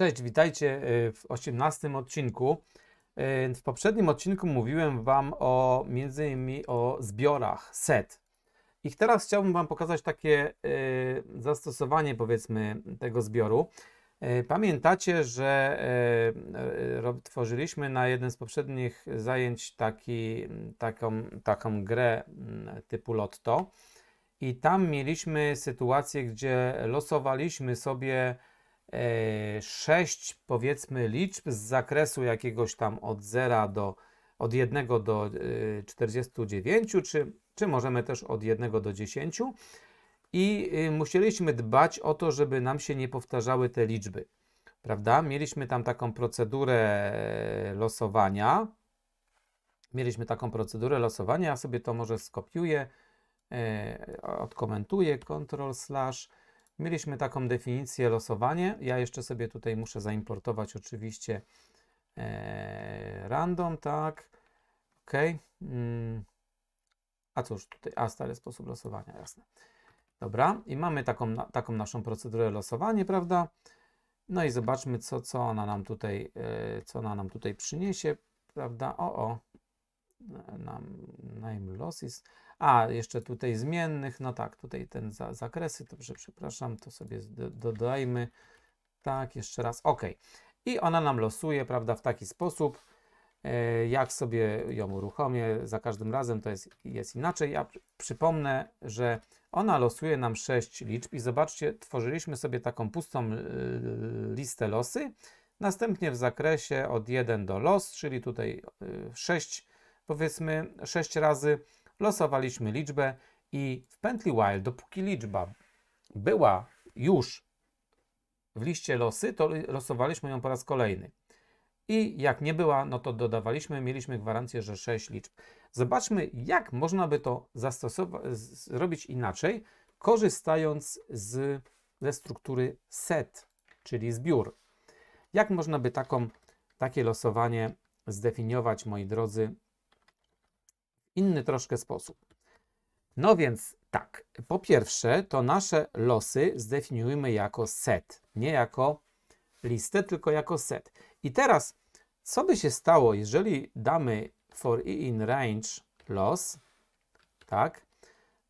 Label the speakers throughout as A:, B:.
A: Cześć, witajcie y, w 18 odcinku. Y, w poprzednim odcinku mówiłem Wam o między innymi o zbiorach set. I teraz chciałbym Wam pokazać takie y, zastosowanie powiedzmy tego zbioru. Pamiętacie, że tworzyliśmy na jednym z poprzednich zajęć taki, taką, taką grę mm, typu lotto i tam mieliśmy sytuację, gdzie losowaliśmy sobie E, sześć powiedzmy liczb z zakresu jakiegoś tam od 0 do od 1 do 49, e, czy, czy możemy też od 1 do 10. I y, musieliśmy dbać o to, żeby nam się nie powtarzały te liczby. Prawda? Mieliśmy tam taką procedurę e, losowania. Mieliśmy taką procedurę losowania. Ja sobie to może skopiuję, odkomentuję, control slash. Mieliśmy taką definicję losowanie. Ja jeszcze sobie tutaj muszę zaimportować oczywiście e, random, tak. OK. Mm. A cóż, tutaj, a stary sposób losowania, jasne. Dobra, i mamy taką, taką naszą procedurę losowanie, prawda? No i zobaczmy, co, co ona nam tutaj, e, co ona nam tutaj przyniesie, prawda? O, o, nam name losses. A, jeszcze tutaj zmiennych, no tak, tutaj ten za, zakresy, dobrze, przepraszam, to sobie do, dodajmy. Tak, jeszcze raz, ok. I ona nam losuje, prawda, w taki sposób, e, jak sobie ją uruchomię, za każdym razem to jest, jest inaczej. Ja przypomnę, że ona losuje nam 6 liczb i zobaczcie, tworzyliśmy sobie taką pustą e, listę losy. Następnie w zakresie od 1 do los, czyli tutaj 6 e, powiedzmy 6 razy, losowaliśmy liczbę i w pętli while, dopóki liczba była już w liście losy, to losowaliśmy ją po raz kolejny. I jak nie była, no to dodawaliśmy, mieliśmy gwarancję, że 6 liczb. Zobaczmy, jak można by to zrobić inaczej, korzystając z, ze struktury set, czyli zbiór. Jak można by taką, takie losowanie zdefiniować, moi drodzy, inny troszkę sposób. No więc tak, po pierwsze, to nasze losy zdefiniujmy jako set, nie jako listę, tylko jako set. I teraz, co by się stało, jeżeli damy for i in range los, tak?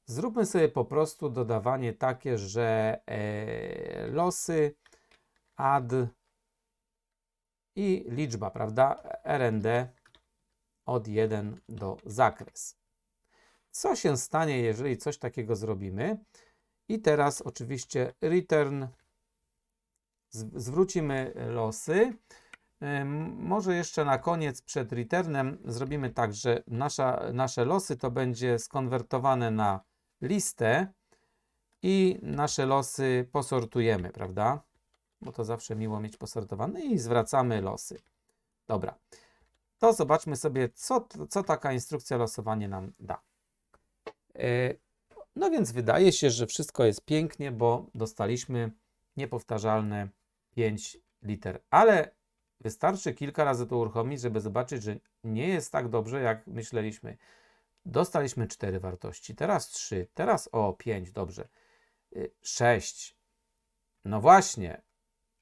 A: Zróbmy sobie po prostu dodawanie takie, że e, losy add i liczba, prawda? RND od 1 do zakres. Co się stanie, jeżeli coś takiego zrobimy? I teraz oczywiście return, zwrócimy losy. Może jeszcze na koniec przed returnem zrobimy tak, że nasza, nasze losy to będzie skonwertowane na listę i nasze losy posortujemy, prawda? Bo to zawsze miło mieć posortowane i zwracamy losy. Dobra to zobaczmy sobie, co, co taka instrukcja losowania nam da. E, no więc wydaje się, że wszystko jest pięknie, bo dostaliśmy niepowtarzalne 5 liter, ale wystarczy kilka razy to uruchomić, żeby zobaczyć, że nie jest tak dobrze, jak myśleliśmy. Dostaliśmy 4 wartości, teraz 3, teraz o 5, dobrze. 6. E, no właśnie,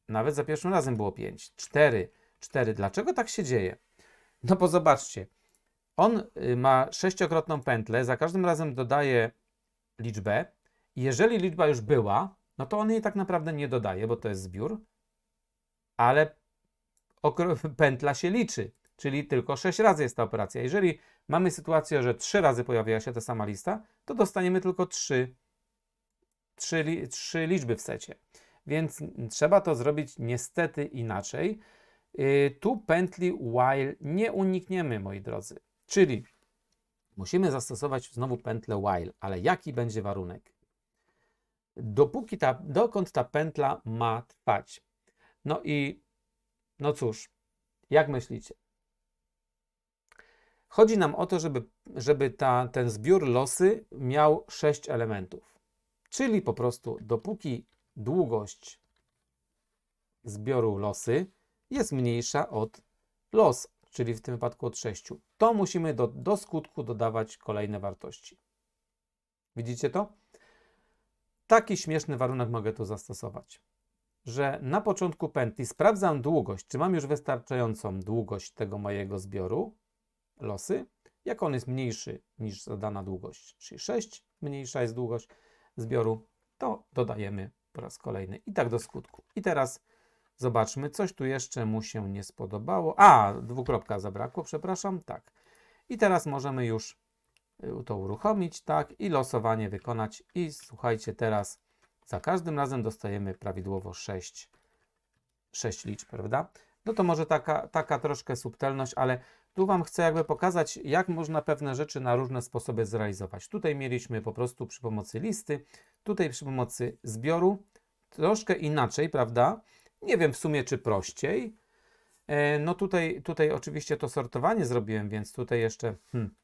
A: nawet za pierwszym razem było 5. 4, 4. Dlaczego tak się dzieje? No bo zobaczcie, on y, ma sześciokrotną pętlę, za każdym razem dodaje liczbę. Jeżeli liczba już była, no to on jej tak naprawdę nie dodaje, bo to jest zbiór, ale pętla się liczy, czyli tylko sześć razy jest ta operacja. Jeżeli mamy sytuację, że trzy razy pojawiła się ta sama lista, to dostaniemy tylko trzy, 3, trzy liczby w secie. Więc trzeba to zrobić niestety inaczej. Y, tu pętli while nie unikniemy, moi drodzy. Czyli musimy zastosować znowu pętlę while, ale jaki będzie warunek? Dopóki ta, dokąd ta pętla ma trwać? No i, no cóż, jak myślicie? Chodzi nam o to, żeby, żeby ta, ten zbiór losy miał 6 elementów. Czyli po prostu dopóki długość zbioru losy jest mniejsza od los, czyli w tym wypadku od 6. To musimy do, do skutku dodawać kolejne wartości. Widzicie to? Taki śmieszny warunek mogę tu zastosować, że na początku pętli sprawdzam długość, czy mam już wystarczającą długość tego mojego zbioru, losy, jak on jest mniejszy niż zadana długość, czyli 6 mniejsza jest długość zbioru, to dodajemy po raz kolejny i tak do skutku. I teraz Zobaczmy, coś tu jeszcze mu się nie spodobało. A, dwukropka zabrakło, przepraszam, tak. I teraz możemy już y, to uruchomić, tak, i losowanie wykonać. I słuchajcie, teraz za każdym razem dostajemy prawidłowo 6, 6 liczb, prawda? No to może taka, taka troszkę subtelność, ale tu Wam chcę jakby pokazać, jak można pewne rzeczy na różne sposoby zrealizować. Tutaj mieliśmy po prostu przy pomocy listy, tutaj przy pomocy zbioru, troszkę inaczej, prawda? Nie wiem w sumie, czy prościej. E, no tutaj, tutaj oczywiście to sortowanie zrobiłem, więc tutaj jeszcze hmm,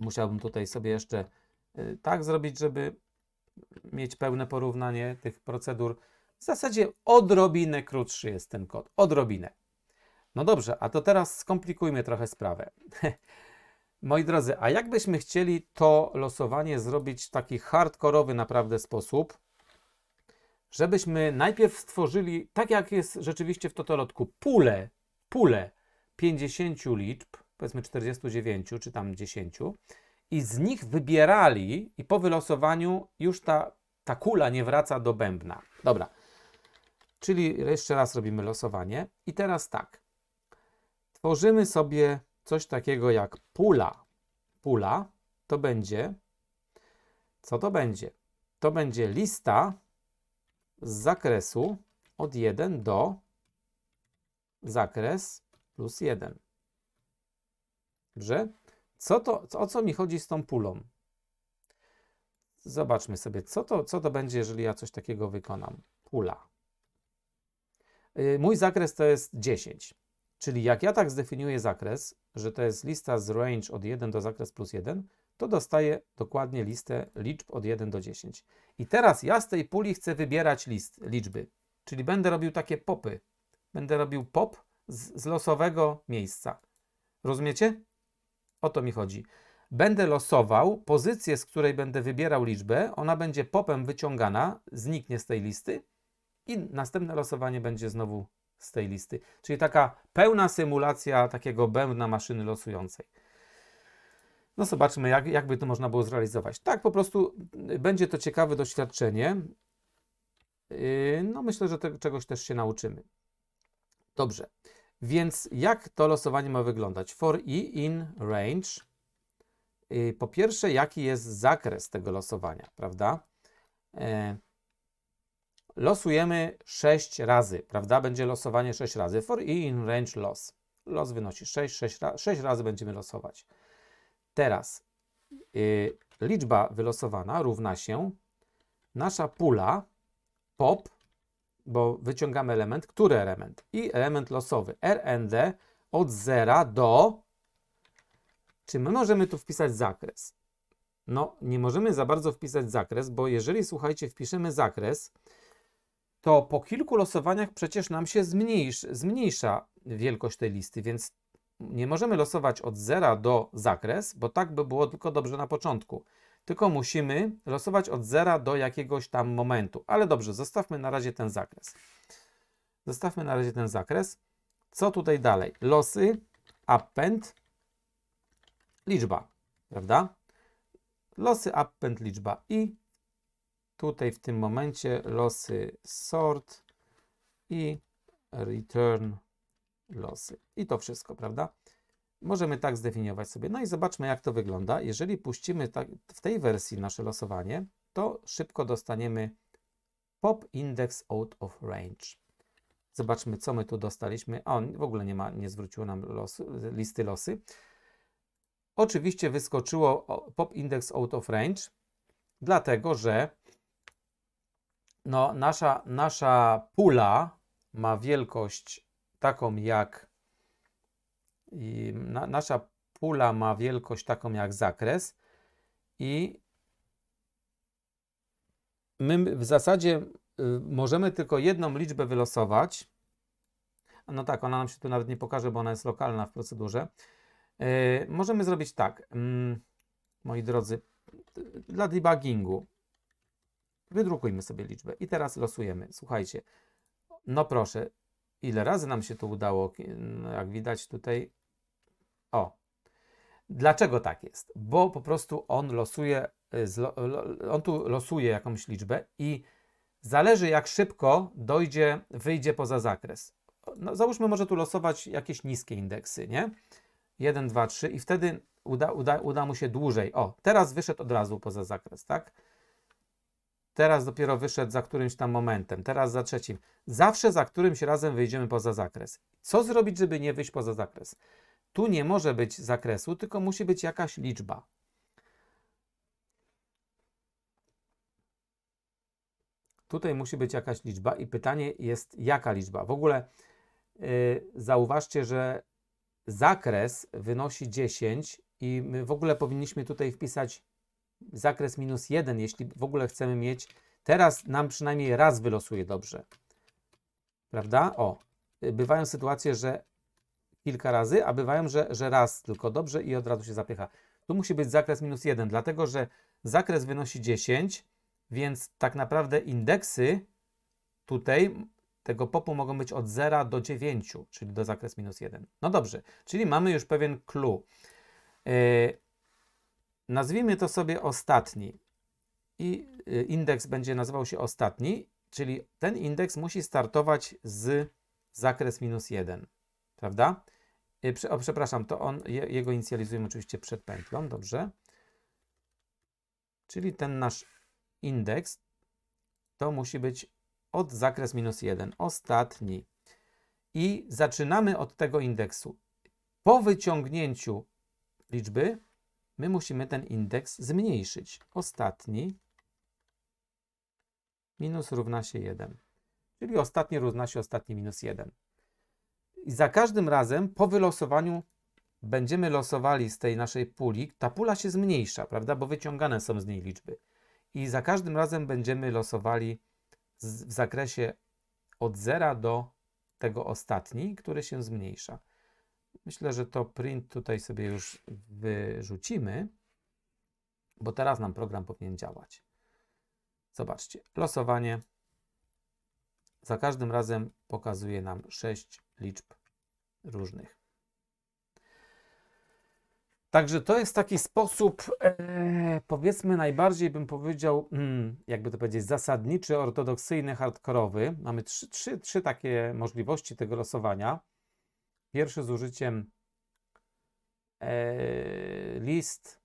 A: musiałbym tutaj sobie jeszcze e, tak zrobić, żeby mieć pełne porównanie tych procedur. W zasadzie odrobinę krótszy jest ten kod. Odrobinę. No dobrze, a to teraz skomplikujmy trochę sprawę. Moi drodzy, a jakbyśmy chcieli to losowanie zrobić w taki hardkorowy naprawdę sposób, żebyśmy najpierw stworzyli, tak jak jest rzeczywiście w Totolotku, pulę, pulę 50 liczb, powiedzmy 49 czy tam 10, i z nich wybierali, i po wylosowaniu już ta, ta kula nie wraca do bębna. Dobra. Czyli jeszcze raz robimy losowanie. I teraz tak. Tworzymy sobie coś takiego jak pula. Pula to będzie. Co to będzie? To będzie lista z zakresu od 1 do zakres plus 1. Dobrze? Co to, o co mi chodzi z tą pulą? Zobaczmy sobie, co to, co to będzie, jeżeli ja coś takiego wykonam. Pula. Y, mój zakres to jest 10. Czyli jak ja tak zdefiniuję zakres, że to jest lista z range od 1 do zakres plus 1, to dostaję dokładnie listę liczb od 1 do 10. I teraz ja z tej puli chcę wybierać list, liczby, czyli będę robił takie popy. Będę robił pop z, z losowego miejsca. Rozumiecie? O to mi chodzi. Będę losował pozycję, z której będę wybierał liczbę. Ona będzie popem wyciągana, zniknie z tej listy i następne losowanie będzie znowu z tej listy. Czyli taka pełna symulacja takiego bębna maszyny losującej. No zobaczmy, jak, jakby to można było zrealizować. Tak, po prostu y, będzie to ciekawe doświadczenie. Y, no myślę, że te, czegoś też się nauczymy. Dobrze, więc jak to losowanie ma wyglądać? For i in range. Y, po pierwsze, jaki jest zakres tego losowania, prawda? E, losujemy 6 razy, prawda? Będzie losowanie 6 razy. For i in range los. Los wynosi 6, 6, 6 razy będziemy losować. Teraz y, liczba wylosowana równa się nasza pula pop, bo wyciągamy element, który element? I element losowy RND od 0 do... Czy my możemy tu wpisać zakres? No, nie możemy za bardzo wpisać zakres, bo jeżeli, słuchajcie, wpiszemy zakres, to po kilku losowaniach przecież nam się zmniejsz, zmniejsza wielkość tej listy, więc nie możemy losować od zera do zakres, bo tak by było tylko dobrze na początku. Tylko musimy losować od zera do jakiegoś tam momentu. Ale dobrze, zostawmy na razie ten zakres. Zostawmy na razie ten zakres. Co tutaj dalej? Losy, append, liczba, prawda? Losy, append, liczba i tutaj w tym momencie losy sort i return losy. I to wszystko, prawda? Możemy tak zdefiniować sobie. No i zobaczmy, jak to wygląda. Jeżeli puścimy tak w tej wersji nasze losowanie, to szybko dostaniemy pop index out of range. Zobaczmy, co my tu dostaliśmy. On w ogóle nie ma, nie zwróciło nam losu, listy losy. Oczywiście wyskoczyło pop index out of range, dlatego że no, nasza, nasza pula ma wielkość taką jak i na, nasza pula ma wielkość taką jak zakres i my w zasadzie y, możemy tylko jedną liczbę wylosować. No tak, ona nam się tu nawet nie pokaże, bo ona jest lokalna w procedurze. Y, możemy zrobić tak, mm, moi drodzy, dla debuggingu wydrukujmy sobie liczbę i teraz losujemy. Słuchajcie, no proszę, ile razy nam się to udało, no, jak widać tutaj. O, Dlaczego tak jest? Bo po prostu on losuje, y, on tu losuje jakąś liczbę i zależy jak szybko dojdzie, wyjdzie poza zakres. No, załóżmy, może tu losować jakieś niskie indeksy, nie? 1, 2, 3 i wtedy uda, uda, uda mu się dłużej. O, teraz wyszedł od razu poza zakres, tak? teraz dopiero wyszedł za którymś tam momentem, teraz za trzecim. Zawsze za którymś razem wyjdziemy poza zakres. Co zrobić, żeby nie wyjść poza zakres? Tu nie może być zakresu, tylko musi być jakaś liczba. Tutaj musi być jakaś liczba i pytanie jest, jaka liczba? W ogóle yy, zauważcie, że zakres wynosi 10 i my w ogóle powinniśmy tutaj wpisać zakres minus 1, jeśli w ogóle chcemy mieć. Teraz nam przynajmniej raz wylosuje dobrze. Prawda? O, y, bywają sytuacje, że kilka razy, a bywają, że, że raz tylko dobrze i od razu się zapycha. Tu musi być zakres minus 1, dlatego że zakres wynosi 10, więc tak naprawdę indeksy tutaj tego popu mogą być od 0 do 9, czyli do zakres minus 1. No dobrze, czyli mamy już pewien clue. Yy, nazwijmy to sobie ostatni i y, indeks będzie nazywał się ostatni, czyli ten indeks musi startować z zakres minus 1, prawda? Y, o, przepraszam, to on, jego inicjalizujemy oczywiście przed pętlą, dobrze? Czyli ten nasz indeks to musi być od zakres minus 1, ostatni. I zaczynamy od tego indeksu. Po wyciągnięciu liczby my musimy ten indeks zmniejszyć. Ostatni minus równa się 1. Czyli ostatni równa się ostatni minus 1. I za każdym razem po wylosowaniu będziemy losowali z tej naszej puli. Ta pula się zmniejsza, prawda? Bo wyciągane są z niej liczby. I za każdym razem będziemy losowali z, w zakresie od zera do tego ostatni, który się zmniejsza. Myślę, że to print tutaj sobie już wyrzucimy, bo teraz nam program powinien działać. Zobaczcie, losowanie za każdym razem pokazuje nam 6 liczb różnych. Także to jest taki sposób, e, powiedzmy, najbardziej bym powiedział, hmm, jakby to powiedzieć, zasadniczy, ortodoksyjny, hardkorowy. Mamy trzy, trzy, trzy takie możliwości tego losowania. Pierwszy z użyciem e, list,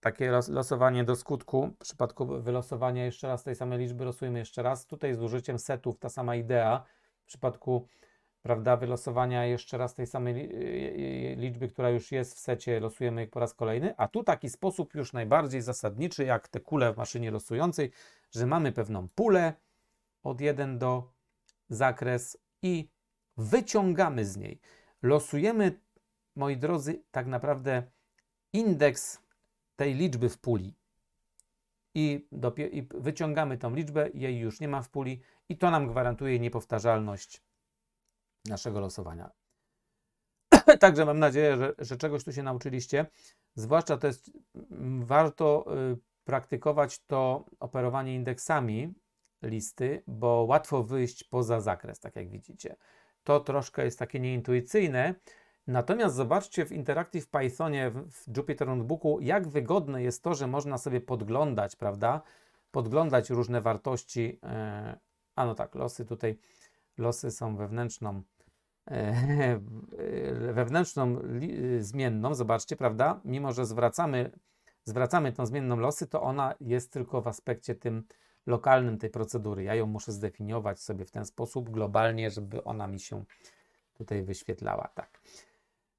A: takie los, losowanie do skutku. W przypadku wylosowania jeszcze raz tej samej liczby losujemy jeszcze raz. Tutaj z użyciem setów ta sama idea. W przypadku prawda, wylosowania jeszcze raz tej samej e, e, liczby, która już jest w secie, losujemy po raz kolejny. A tu taki sposób już najbardziej zasadniczy, jak te kule w maszynie losującej, że mamy pewną pulę od 1 do zakres i wyciągamy z niej. Losujemy, moi drodzy, tak naprawdę indeks tej liczby w puli. I, I wyciągamy tą liczbę, jej już nie ma w puli, i to nam gwarantuje niepowtarzalność naszego losowania. Także mam nadzieję, że, że czegoś tu się nauczyliście. Zwłaszcza to jest mm, warto y, praktykować to operowanie indeksami listy, bo łatwo wyjść poza zakres, tak jak widzicie to troszkę jest takie nieintuicyjne. Natomiast zobaczcie w Interactive Pythonie, w Jupyter Notebooku, jak wygodne jest to, że można sobie podglądać, prawda? Podglądać różne wartości. E, a no tak, losy tutaj, losy są wewnętrzną, e, e, wewnętrzną zmienną, zobaczcie, prawda? Mimo, że zwracamy, zwracamy tą zmienną losy, to ona jest tylko w aspekcie tym lokalnym tej procedury. Ja ją muszę zdefiniować sobie w ten sposób globalnie, żeby ona mi się tutaj wyświetlała. Tak.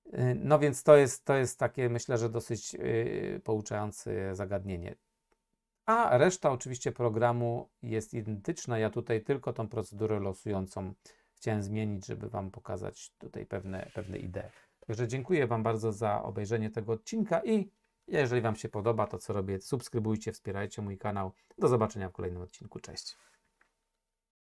A: Y, no więc to jest, to jest takie, myślę, że dosyć yy, pouczające zagadnienie. A reszta oczywiście programu jest identyczna. Ja tutaj tylko tą procedurę losującą chciałem zmienić, żeby Wam pokazać tutaj pewne, pewne idee. Także dziękuję Wam bardzo za obejrzenie tego odcinka i jeżeli Wam się podoba to, co robię, subskrybujcie, wspierajcie mój kanał. Do zobaczenia w kolejnym odcinku. Cześć.